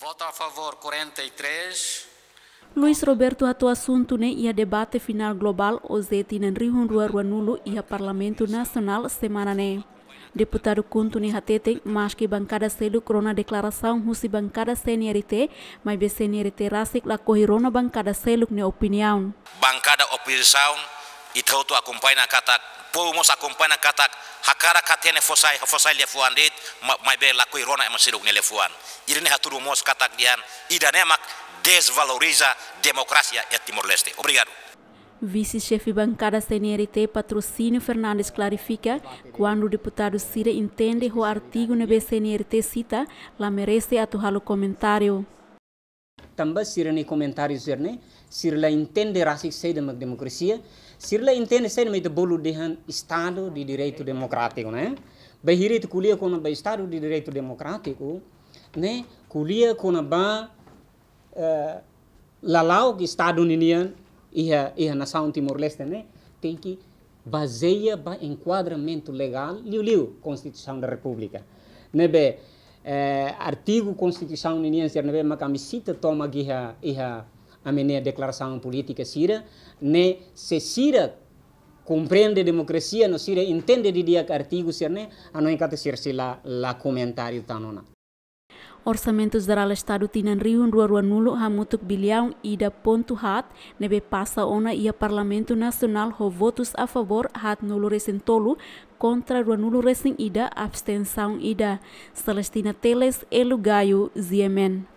Voto a favor 43. E Luis Roberto atua suntune ia debate final global ozeti nan rihun rua rua nulu ia Parlamento nasional semana ne. Deputado Kuntuni Hatete, mas que bancada cedo corona declaração husi bankada seniorite, mai be CNRT rasik la kohirona bankada seluk ne opinião. Bancada opinião itu tautu acompanha a pou mo sa kompana kata hakara katene fosai fosai le fuan dit mai be la kui rona emasiruk ne le fuan irene haturu mos katak dian idane mak desvaloriza democracia e Timor Leste obrigado Vice-chefe bancada CNRT Patrocínio Fernandes clarifica quando o deputado Cira entende o artigo na CNRT cita, la merece atuar o comentário tambah sirani komentari zerne sirla entende rasik sei da democracia sirla entende sei da bolu dehan estado de direito democrático né bahire tu kulia kona ba estado de direito democrático né kulia kona ba uh, eh, lalau que estado ninian ia ia nação timor leste né tem que baseia ba enquadramento legal liu liu constituição da república né be eh, artigo constituição ninian sernebe makami sita toma guia iha amene declaração política sira ne né? se sira compreende democracia no sira entende de dia artigo serne né? ano ah, encate sir sila la comentário tanona tá, Orçamento Geral Estado tinan Rio em rua nulo hamutuk bilhão ida ponto hat, nebe passa ona e a Parlamento Nacional ho votos a favor hat nulo Tolu, contra Ruanulo nulo ida, abstenção ida. Celestina Teles, Elugaio, Ziemen.